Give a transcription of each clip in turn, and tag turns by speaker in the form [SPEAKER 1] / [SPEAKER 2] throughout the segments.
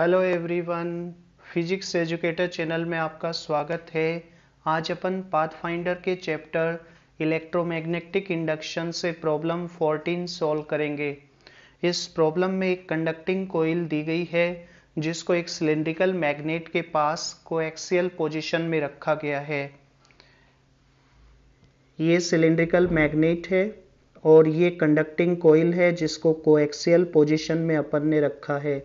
[SPEAKER 1] Hello everyone physics educator channel में आपका स्वागत है आज अपन पाथफाइंडर के चैप्टर इलेक्ट्रोमैग्नेटिक इंडक्शन से प्रॉब्लम 14 सॉल्व करेंगे इस प्रॉब्लम में एक कंडक्टिंग कोयल दी गई है जिसको एक सिलेंड्रिकल मैग्नेट के पास कोएक्सियल पोजीशन में रखा गया है ये सिलेंड्रिकल मैग्नेट है और ये कंडक्टिंग कोयल है जिसको कोएक्सियल पोजीशन में अपन ने रखा है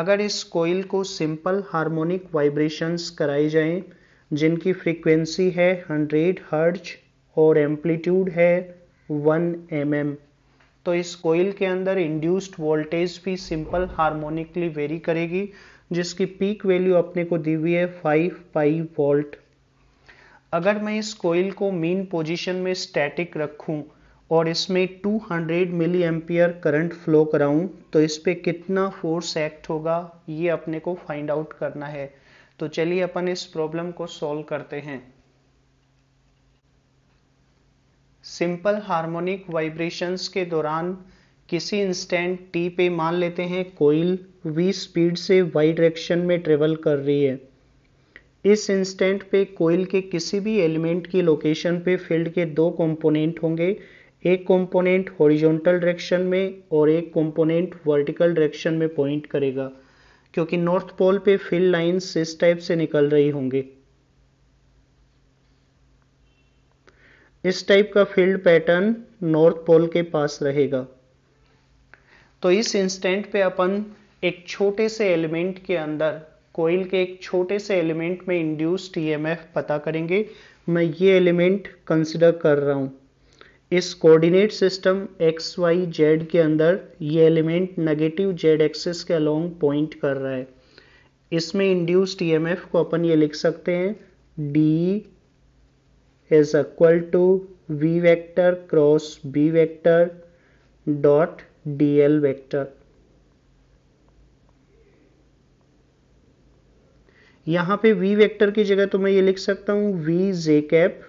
[SPEAKER 1] अगर इस कोयल को सिंपल हार्मोनिक वाइब्रेशंस कराई जाए जिनकी फ्रीक्वेंसी है 100 हर्ज और एम्पलीट्यूड है 1 एम mm. तो इस कोयल के अंदर इंड्यूस्ड वोल्टेज भी सिंपल हार्मोनिकली वेरी करेगी जिसकी पीक वैल्यू अपने को दी हुई है फाइव पाई वोल्ट अगर मैं इस कोयल को मीन पोजीशन में स्टैटिक रखूं और इसमें 200 मिली एम्पियर करंट फ्लो कराऊं तो इस पर कितना फोर्स एक्ट होगा ये अपने को फाइंड आउट करना है तो चलिए अपन इस प्रॉब्लम को सॉल्व करते हैं सिंपल हार्मोनिक वाइब्रेशंस के दौरान किसी इंस्टेंट टी पे मान लेते हैं कोइल वी स्पीड से वाई डायरेक्शन में ट्रेवल कर रही है इस इंस्टेंट पे कोइल के किसी भी एलिमेंट की लोकेशन पे फील्ड के दो कंपोनेंट होंगे एक कंपोनेंट हॉरिजॉन्टल डायरेक्शन में और एक कंपोनेंट वर्टिकल डायरेक्शन में पॉइंट करेगा क्योंकि नॉर्थ पोल पे फील्ड लाइंस इस टाइप से निकल रही होंगे इस टाइप का फील्ड पैटर्न नॉर्थ पोल के पास रहेगा तो इस इंस्टेंट पे अपन एक छोटे से एलिमेंट के अंदर कोइल के एक छोटे से एलिमेंट में इंड्यूस्ड ईएमएफ e पता करेंगे मैं ये एलिमेंट कंसिडर कर रहा हूं इस coordinate system X Y Z के अंदर ये एलिमेंट नेगेटिव जेड एक्सिस के अलोंग पॉइंट कर रहा है इसमें इंड्यूस्ड ईएमएफ e को अपन ये लिख सकते हैं D is equal to V vector cross B vector dot D L vector यहां पे वी वेक्टर की जगह तो मैं ये लिख सकता हूं V J cap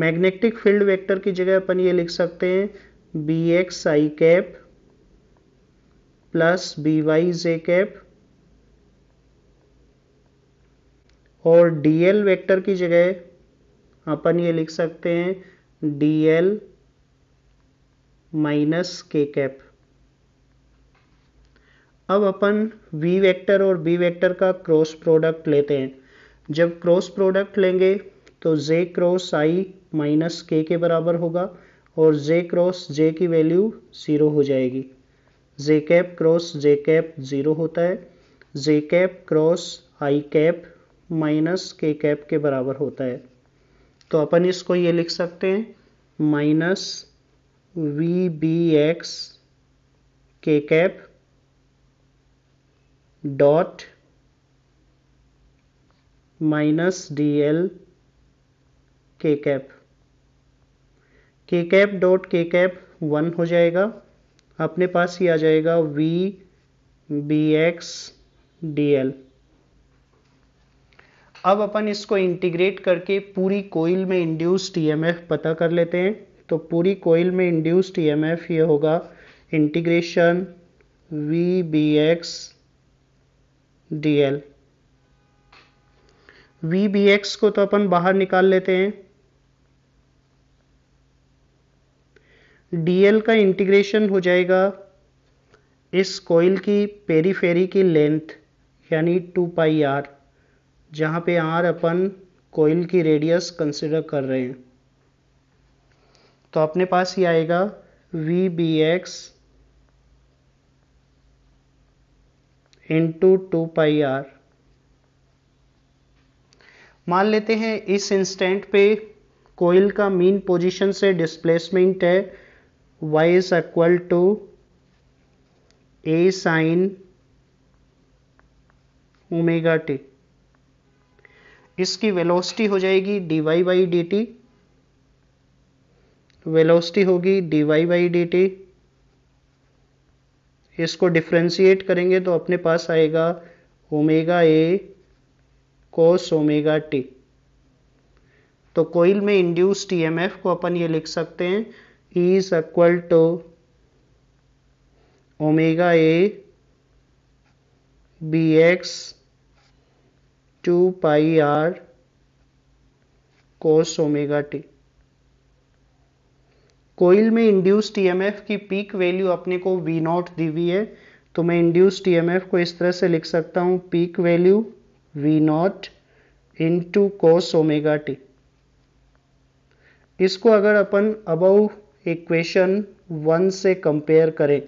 [SPEAKER 1] magnetic field vector की जगह अपन ये लिख सकते हैं B X I cap plus B Y J cap और डीएल वेक्टर की जगह अपन ये लिख सकते हैं डीएल माइनस के कैप अब अपन वी वेक्टर और बी वेक्टर का क्रॉस प्रोडक्ट लेते हैं जब क्रॉस प्रोडक्ट लेंगे तो जे क्रॉस आई माइनस के के बराबर होगा और जे क्रॉस जे की वैल्यू ज़ीरो हो जाएगी J cap cross J cap zero होता है J cap cross I cap minus K cap के बराबर होता है तो अपन इसको ये लिख सकते हैं minus V B X K cap dot minus D L K cap K cap dot K cap one हो जाएगा अपने पास ही आ जाएगा V B X D L अब अपन इसको इंटीग्रेट करके पूरी कोइल में इंड्यूस्ड ईएमएफ पता कर लेते हैं तो पूरी कोइल में इंड्यूस्ड ईएमएफ ये होगा integration V B X D L V B X को तो अपन बाहर निकाल लेते हैं डीएल का इंटीग्रेशन हो जाएगा इस कोयल की पेरीफेरी की लेंथ यानी टू पाई आर जहाँ पे आर अपन कोयल की रेडियस कंसिडर कर रहे हैं तो अपने पास ये आएगा V B X into two pi R मान लेते हैं इस इंस्टेंट पे कोयल का मीन पोजीशन से डिस्प्लेसमेंट है y is equal to a sin omega T इसकी वेलोसिटी हो जाएगी D Y by D T velocity होगी D Y by D T इसको डिफ्रेंशिएट करेंगे तो अपने पास आएगा omega A cos omega T तो कोइल में इंड्यूस टीएमएफ e को अपन ये लिख सकते हैं is equal to omega a bx 2 pi r cos omega t coil में इंड्यूस्ड ईएमएफ की पीक वैल्यू अपने को वी नॉट दी हुई है तो मैं इंड्यूस्ड ईएमएफ को इस तरह से लिख सकता हूं peak value V naught into cos omega T इसको अगर अपन अबव इक्वेशन वन से कंपेयर करें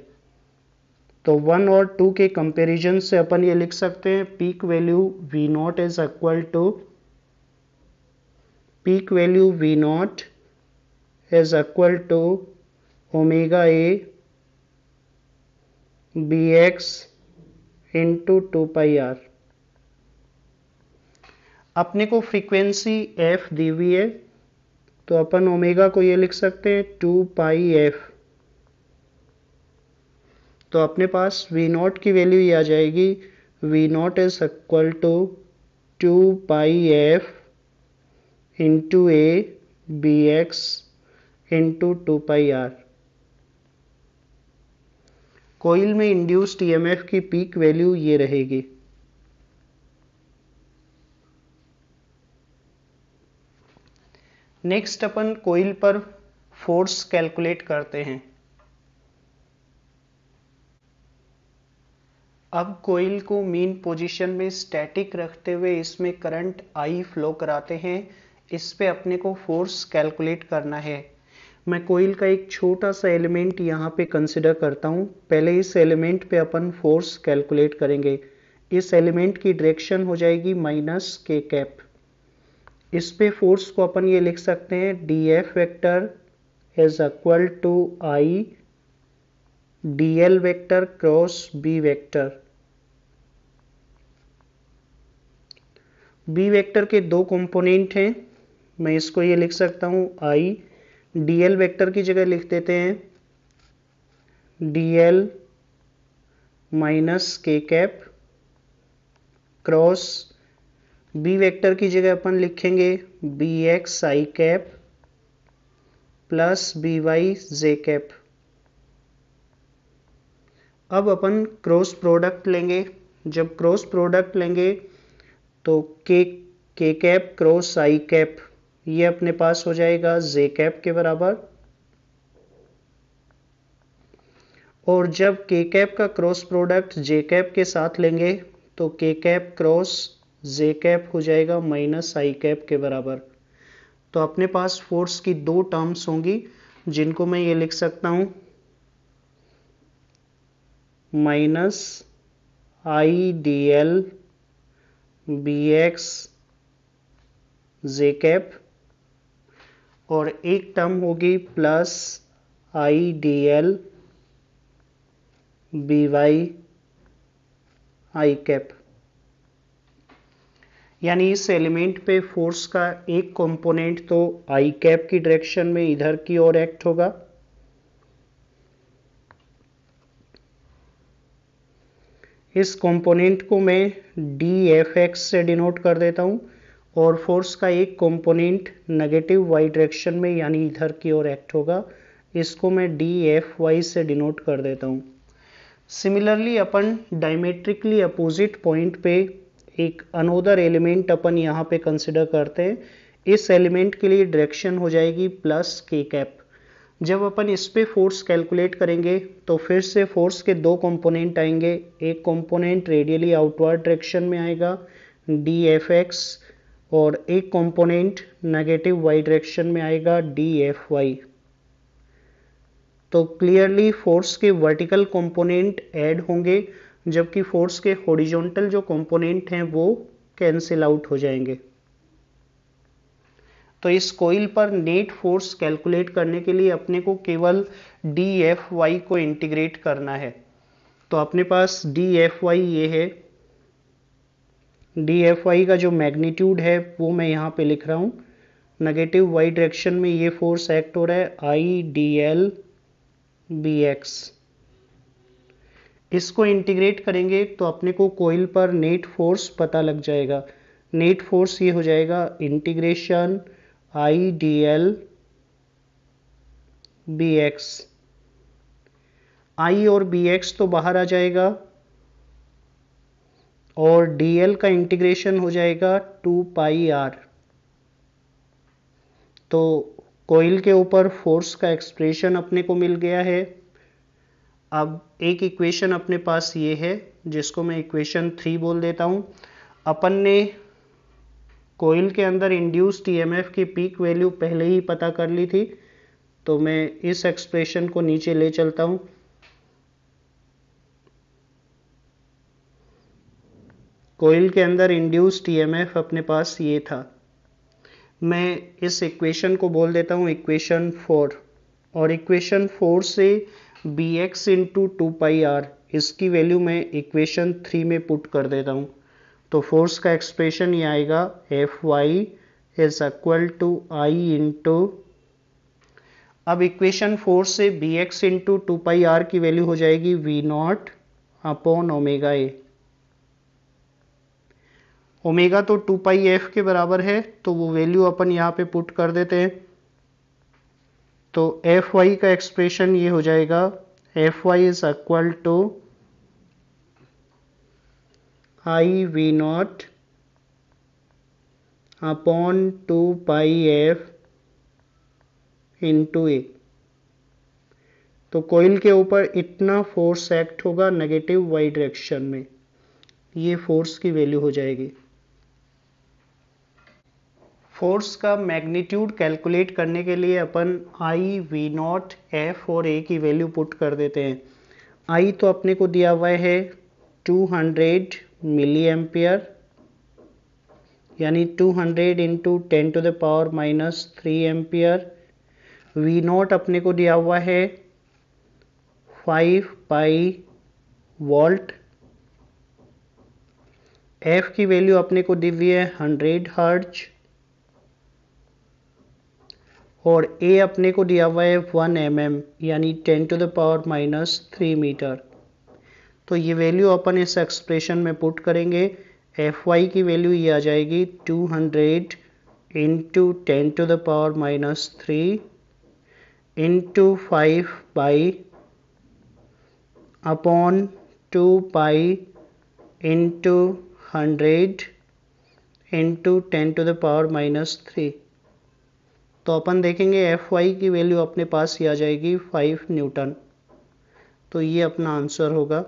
[SPEAKER 1] तो वन और टू के कंपेरिजन से अपन ये लिख सकते हैं peak value V naught is equal to peak value V naught is equal to omega A B X into two pi R अपने को फ्रीक्वेंसी एफ दी हुई है तो अपन ओमेगा को ये लिख सकते हैं टू पाई एफ तो अपने पास वी नॉट की वैल्यू ये आ जाएगी V naught is equal to two pi F into A B X into two pi R coil में इंड्यूस्ड ईएमएफ e की पीक वैल्यू ये रहेगी नेक्स्ट अपन कोइल पर फोर्स कैलकुलेट करते हैं अब कोइल को मेन पोजीशन में स्टैटिक रखते हुए इसमें करंट आई फ्लो कराते हैं इस पे अपने को फोर्स कैलकुलेट करना है मैं कोइल का एक छोटा सा एलिमेंट यहाँ पे कंसिडर करता हूँ पहले इस एलिमेंट पे अपन फोर्स कैलकुलेट करेंगे इस एलिमेंट की डायरेक्शन हो जाएगी माइनस के कैप इस पे फोर्स को अपन ये लिख सकते हैं D F vector is equal to I D L vector cross B vector B vector के दो कंपोनेंट हैं मैं इसको ये लिख सकता हूं आई डी एल वैक्टर की जगह लिख देते हैं D L minus K cap cross B vector की जगह अपन लिखेंगे B X I cap plus B Y J cap अब अपन क्रॉस प्रोडक्ट लेंगे जब क्रॉस प्रोडक्ट लेंगे तो के के कैप क्रॉस आई कैप ये अपने पास हो जाएगा जे कैप के बराबर और जब के कैप का क्रॉस प्रोडक्ट जे कैप के साथ लेंगे तो के कैप क्रॉस जे कैप हो जाएगा माइनस आई कैप के बराबर तो अपने पास फोर्स की दो टर्म्स होंगी जिनको मैं ये लिख सकता हूं minus I D L B X J cap और एक टर्म होगी plus I D L B Y I cap यानी इस एलिमेंट पे फोर्स का एक कंपोनेंट तो आई कैप की डायरेक्शन में इधर की ओर एक्ट होगा इस कंपोनेंट को मैं डी एफ एक्स से डिनोट कर देता हूँ और फोर्स का एक कंपोनेंट नेगेटिव वाई डायरेक्शन में यानी इधर की ओर एक्ट होगा इसको मैं डी एफ वाई से डिनोट कर देता हूँ सिमिलरली अपन डायमेट्रिकली अपोजिट पॉइंट पे एक अनोदर एलिमेंट अपन यहाँ पे कंसिडर करते हैं इस एलिमेंट के लिए डायरेक्शन हो जाएगी प्लस के कैप जब अपन इस पर फोर्स कैलकुलेट करेंगे तो फिर से फोर्स के दो कंपोनेंट आएंगे एक कंपोनेंट रेडियली आउटवर्ड डायरेक्शन में आएगा डी एफ एक्स और एक कंपोनेंट नेगेटिव वाई डायरेक्शन में आएगा डी एफ वाई तो क्लियरली फोर्स के वर्टिकल कंपोनेंट ऐड होंगे जबकि फोर्स के हॉरिजॉन्टल जो कंपोनेंट हैं वो कैंसिल आउट हो जाएंगे तो इस कोइल पर नेट फोर्स कैलकुलेट करने के लिए अपने को केवल डी एफ वाई को इंटीग्रेट करना है तो अपने पास डी एफ वाई ये है डी एफ वाई का जो मैग्नीट्यूड है वो मैं यहाँ पे लिख रहा हूँ नेगेटिव वाई डायरेक्शन में ये फोर्स एक्ट हो रहा है I D L B X इसको इंटीग्रेट करेंगे तो अपने को कोइल पर नेट फोर्स पता लग जाएगा नेट फोर्स ये हो जाएगा integration I D L B X I और बी एक्स तो बाहर आ जाएगा और डी एल का इंटीग्रेशन हो जाएगा टू पाई आर तो कोइल के ऊपर फोर्स का एक्सप्रेशन अपने को मिल गया है अब एक इक्वेशन अपने पास ये है जिसको मैं इक्वेशन थ्री बोल देता हूँ अपन ने कोयल के अंदर इंड्यूस टीएमएफ e की पीक वैल्यू पहले ही पता कर ली थी तो मैं इस एक्सप्रेशन को नीचे ले चलता हूँ कोयल के अंदर इंड्यूस टीएमएफ e अपने पास ये था मैं इस इक्वेशन को बोल देता हूँ इक्वेशन फोर और इक्वेशन फोर से B X into two pi R इसकी वैल्यू मैं इक्वेशन थ्री में पुट कर देता हूँ तो फोर्स का एक्सप्रेशन ये आएगा F Y is equal to I into अब इक्वेशन फोर से B X into two pi R की वैल्यू हो जाएगी V naught upon omega A omega तो टू पाई एफ के बराबर है तो वो वैल्यू अपन यहाँ पे पुट कर देते हैं तो एफ वाई का एक्सप्रेशन ये हो जाएगा F Y is equal to I V naught upon two pi F into A तो कोइल के ऊपर इतना फोर्स एक्ट होगा नेगेटिव वाई डायरेक्शन में ये फोर्स की वैल्यू हो जाएगी फोर्स का मैग्नीट्यूड कैलकुलेट करने के लिए अपन आई वी नॉट एफ और ए की वैल्यू पुट कर देते हैं आई तो अपने को दिया हुआ है 200 मिली एम्पियर यानी 200 hundred into ten to the power minus three ampere V naught अपने को दिया हुआ है फाइव पाई वॉल्ट एफ की वैल्यू अपने को दी हुई है हंड्रेड हर्ज और ए अपने को दिया हुआ है वन एम एम यानी ten to the power minus three metre तो ये वैल्यू अपन इस एक्सप्रेशन में पुट करेंगे एफ वाई की वैल्यू ये आ जाएगी two hundred into ten to the power minus three into five by upon two pi into hundred into ten to the power minus three तो अपन देखेंगे एफ वाई की वैल्यू अपने पास ही आ जाएगी फाइव न्यूटन तो ये अपना आंसर होगा